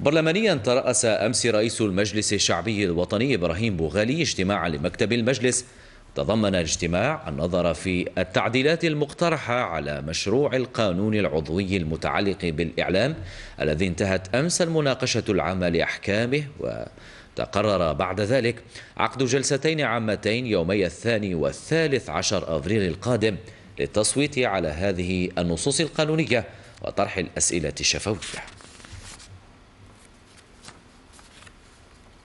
برلمانيا ترأس أمس رئيس المجلس الشعبي الوطني إبراهيم بوغالي اجتماعا لمكتب المجلس تضمن الاجتماع النظر في التعديلات المقترحة على مشروع القانون العضوي المتعلق بالإعلام الذي انتهت أمس المناقشة العامة لأحكامه و تقرر بعد ذلك عقد جلستين عامتين يومي الثاني والثالث عشر أفريل القادم للتصويت على هذه النصوص القانونية وطرح الأسئلة الشفوية